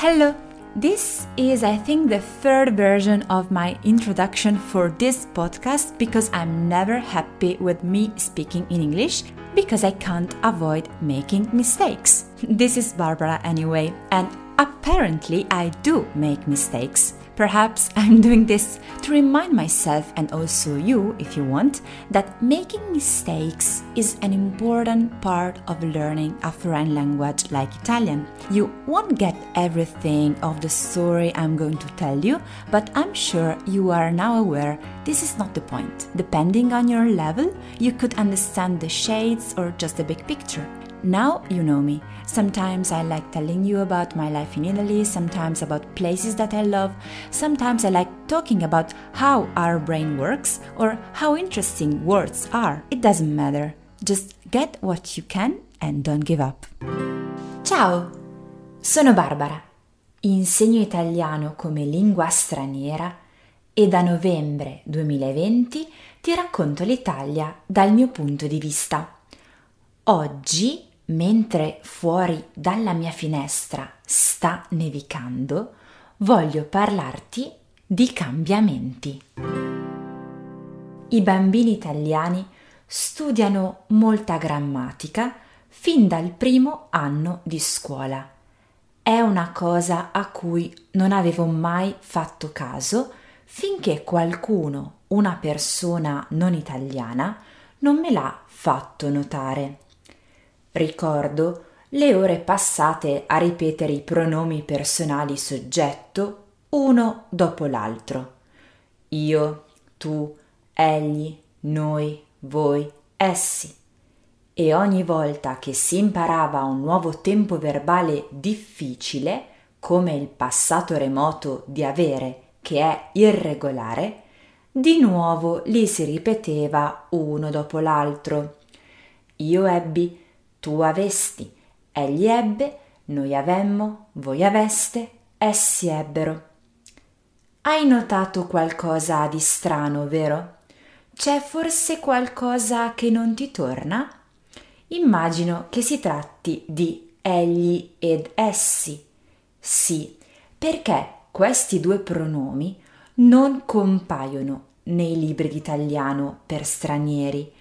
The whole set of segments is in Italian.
Hello! This is, I think, the third version of my introduction for this podcast because I'm never happy with me speaking in English because I can't avoid making mistakes. This is Barbara anyway, and apparently I do make mistakes. Perhaps I'm doing this to remind myself and also you, if you want, that making mistakes is an important part of learning a foreign language like Italian. You won't get everything of the story I'm going to tell you, but I'm sure you are now aware this is not the point. Depending on your level, you could understand the shades or just the big picture. Now you know me. Sometimes I like telling you about my life in Italy, sometimes about places that I love, sometimes I like talking about how our brain works or how interesting words are. It doesn't matter. Just get what you can and don't give up. Ciao, sono Barbara. Insegno italiano come lingua straniera e da novembre 2020 ti racconto l'Italia dal mio punto di vista. Oggi Mentre fuori dalla mia finestra sta nevicando, voglio parlarti di cambiamenti. I bambini italiani studiano molta grammatica fin dal primo anno di scuola. È una cosa a cui non avevo mai fatto caso finché qualcuno, una persona non italiana, non me l'ha fatto notare. Ricordo le ore passate a ripetere i pronomi personali soggetto uno dopo l'altro. Io, tu, egli, noi, voi, essi. E ogni volta che si imparava un nuovo tempo verbale difficile, come il passato remoto di avere, che è irregolare, di nuovo li si ripeteva uno dopo l'altro. Io ebbi tu avesti, egli ebbe, noi avemmo, voi aveste, essi ebbero. Hai notato qualcosa di strano, vero? C'è forse qualcosa che non ti torna? Immagino che si tratti di egli ed essi. Sì, perché questi due pronomi non compaiono nei libri d'italiano per stranieri,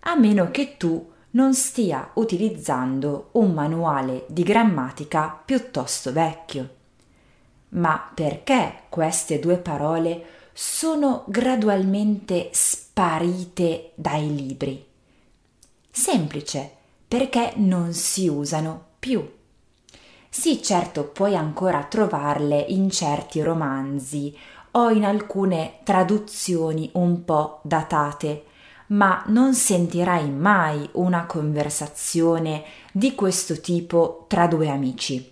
a meno che tu non stia utilizzando un manuale di grammatica piuttosto vecchio. Ma perché queste due parole sono gradualmente sparite dai libri? Semplice, perché non si usano più. Sì, certo, puoi ancora trovarle in certi romanzi o in alcune traduzioni un po' datate, ma non sentirai mai una conversazione di questo tipo tra due amici.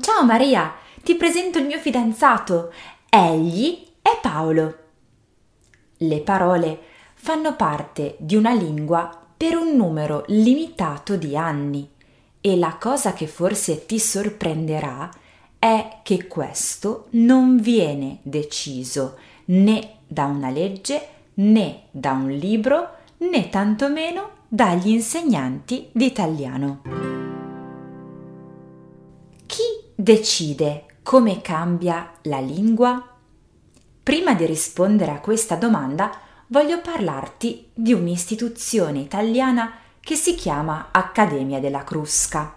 Ciao Maria, ti presento il mio fidanzato. Egli è Paolo. Le parole fanno parte di una lingua per un numero limitato di anni e la cosa che forse ti sorprenderà è che questo non viene deciso né da una legge né da un libro né tantomeno dagli insegnanti di italiano. Chi decide come cambia la lingua? Prima di rispondere a questa domanda voglio parlarti di un'istituzione italiana che si chiama Accademia della Crusca.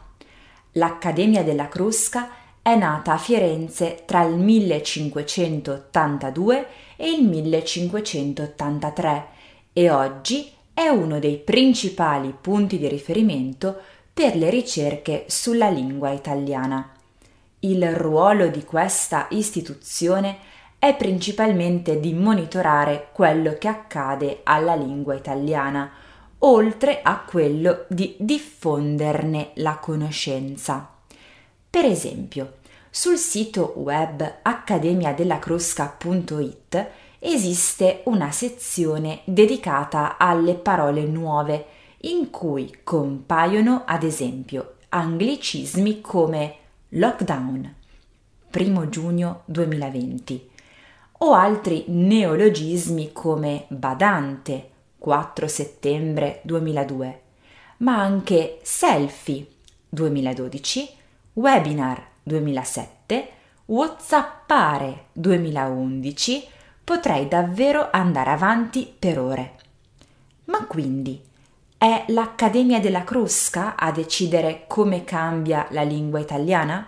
L'Accademia della Crusca è è nata a Firenze tra il 1582 e il 1583 e oggi è uno dei principali punti di riferimento per le ricerche sulla lingua italiana. Il ruolo di questa istituzione è principalmente di monitorare quello che accade alla lingua italiana, oltre a quello di diffonderne la conoscenza. Per esempio, sul sito web accademiadellacrosca.it esiste una sezione dedicata alle parole nuove in cui compaiono ad esempio anglicismi come lockdown, 1 giugno 2020, o altri neologismi come badante, 4 settembre 2002, ma anche selfie, 2012, Webinar 2007, Whatsappare 2011, potrei davvero andare avanti per ore. Ma quindi è l'Accademia della Crusca a decidere come cambia la lingua italiana?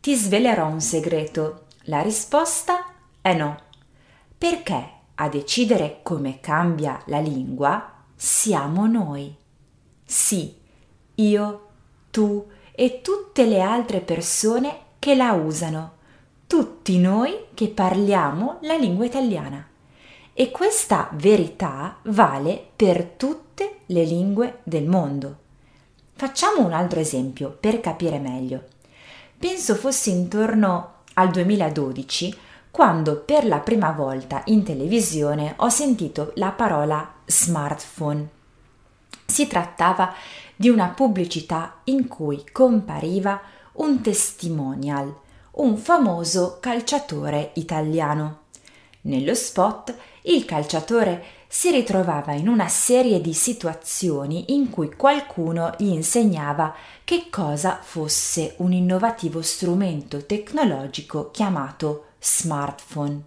Ti svelerò un segreto. La risposta è no. Perché a decidere come cambia la lingua siamo noi. Sì, io, tu, e tutte le altre persone che la usano, tutti noi che parliamo la lingua italiana. E questa verità vale per tutte le lingue del mondo. Facciamo un altro esempio per capire meglio. Penso fosse intorno al 2012 quando per la prima volta in televisione ho sentito la parola smartphone. Si trattava di una pubblicità in cui compariva un testimonial, un famoso calciatore italiano. Nello spot il calciatore si ritrovava in una serie di situazioni in cui qualcuno gli insegnava che cosa fosse un innovativo strumento tecnologico chiamato smartphone.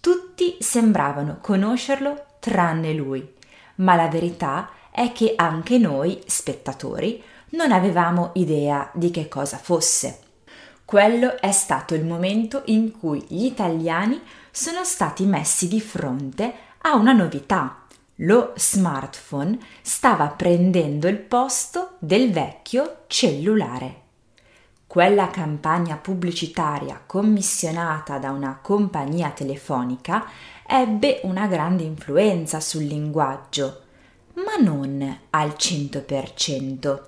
Tutti sembravano conoscerlo tranne lui, ma la verità è è che anche noi, spettatori, non avevamo idea di che cosa fosse. Quello è stato il momento in cui gli italiani sono stati messi di fronte a una novità. Lo smartphone stava prendendo il posto del vecchio cellulare. Quella campagna pubblicitaria commissionata da una compagnia telefonica ebbe una grande influenza sul linguaggio ma non al 100%.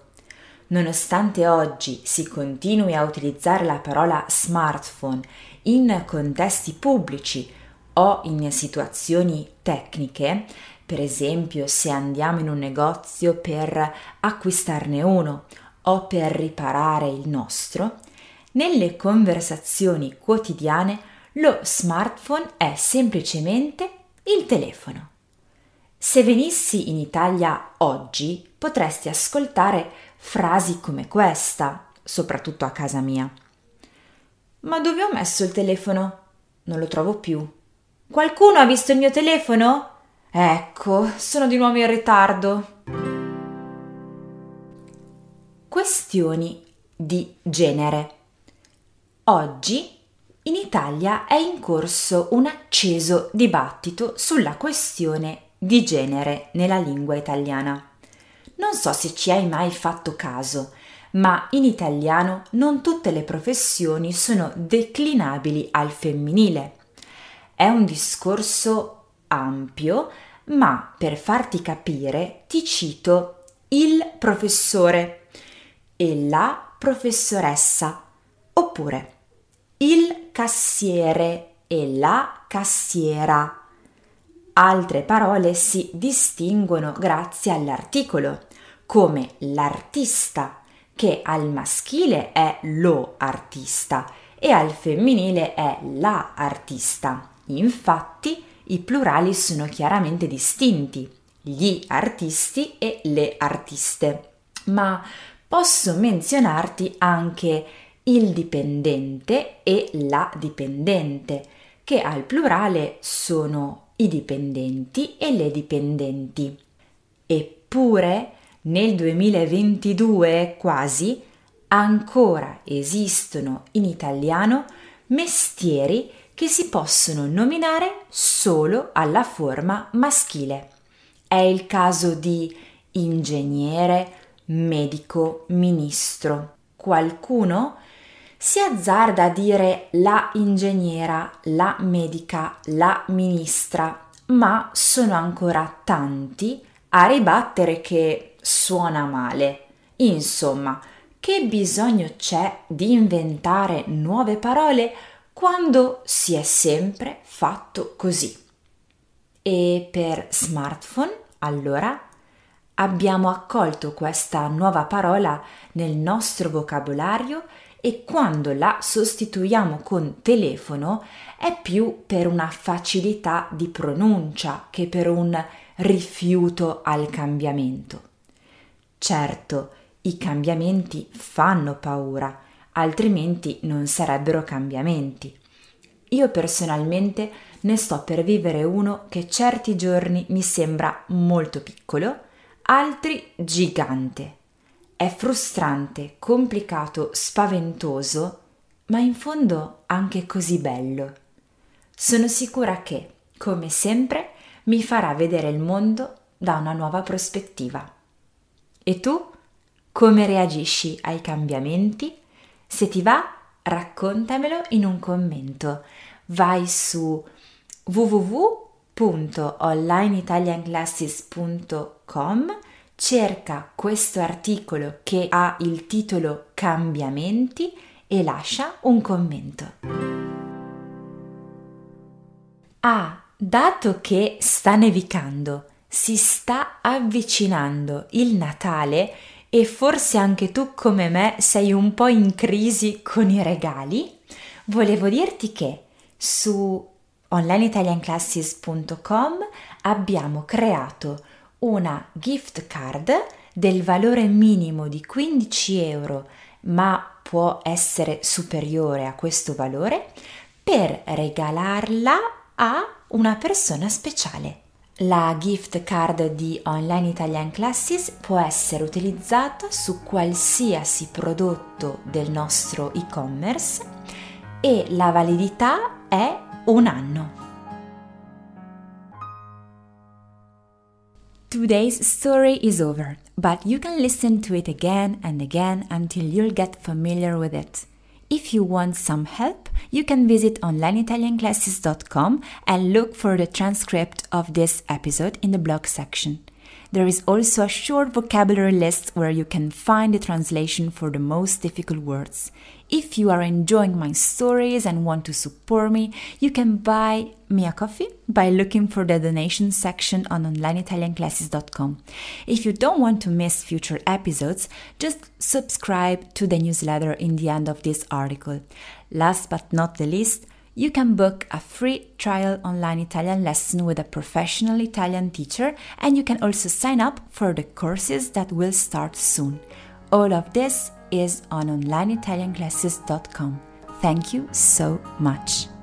Nonostante oggi si continui a utilizzare la parola smartphone in contesti pubblici o in situazioni tecniche, per esempio se andiamo in un negozio per acquistarne uno o per riparare il nostro, nelle conversazioni quotidiane lo smartphone è semplicemente il telefono. Se venissi in Italia oggi potresti ascoltare frasi come questa, soprattutto a casa mia. Ma dove ho messo il telefono? Non lo trovo più. Qualcuno ha visto il mio telefono? Ecco, sono di nuovo in ritardo. Questioni di genere. Oggi in Italia è in corso un acceso dibattito sulla questione di genere nella lingua italiana. Non so se ci hai mai fatto caso, ma in italiano non tutte le professioni sono declinabili al femminile. È un discorso ampio, ma per farti capire ti cito il professore e la professoressa, oppure il cassiere e la cassiera Altre parole si distinguono grazie all'articolo, come l'artista, che al maschile è lo artista e al femminile è la artista. Infatti, i plurali sono chiaramente distinti, gli artisti e le artiste. Ma posso menzionarti anche il dipendente e la dipendente, che al plurale sono i dipendenti e le dipendenti. Eppure nel 2022 quasi ancora esistono in italiano mestieri che si possono nominare solo alla forma maschile. È il caso di ingegnere, medico, ministro. Qualcuno si azzarda a dire la ingegnera, la medica, la ministra, ma sono ancora tanti a ribattere che suona male. Insomma, che bisogno c'è di inventare nuove parole quando si è sempre fatto così? E per smartphone, allora, abbiamo accolto questa nuova parola nel nostro vocabolario e quando la sostituiamo con telefono è più per una facilità di pronuncia che per un rifiuto al cambiamento. Certo, i cambiamenti fanno paura, altrimenti non sarebbero cambiamenti. Io personalmente ne sto per vivere uno che certi giorni mi sembra molto piccolo, altri gigante è frustrante, complicato, spaventoso, ma in fondo anche così bello. Sono sicura che, come sempre, mi farà vedere il mondo da una nuova prospettiva. E tu? Come reagisci ai cambiamenti? Se ti va, raccontamelo in un commento. Vai su www.onlineitalianclasses.com cerca questo articolo che ha il titolo Cambiamenti e lascia un commento. Ah, dato che sta nevicando, si sta avvicinando il Natale e forse anche tu come me sei un po' in crisi con i regali, volevo dirti che su onlineitalianclasses.com abbiamo creato una gift card del valore minimo di 15 euro, ma può essere superiore a questo valore, per regalarla a una persona speciale. La gift card di Online Italian Classes può essere utilizzata su qualsiasi prodotto del nostro e-commerce e la validità è un anno. Today's story is over, but you can listen to it again and again until you'll get familiar with it. If you want some help, you can visit onlineitalianclasses.com and look for the transcript of this episode in the blog section. There is also a short vocabulary list where you can find the translation for the most difficult words. If you are enjoying my stories and want to support me, you can buy me a coffee by looking for the donation section on onlineitalianclasses.com. If you don't want to miss future episodes, just subscribe to the newsletter in the end of this article. Last but not the least, you can book a free trial online Italian lesson with a professional Italian teacher, and you can also sign up for the courses that will start soon. All of this is on onlineitalianclasses.com. Thank you so much.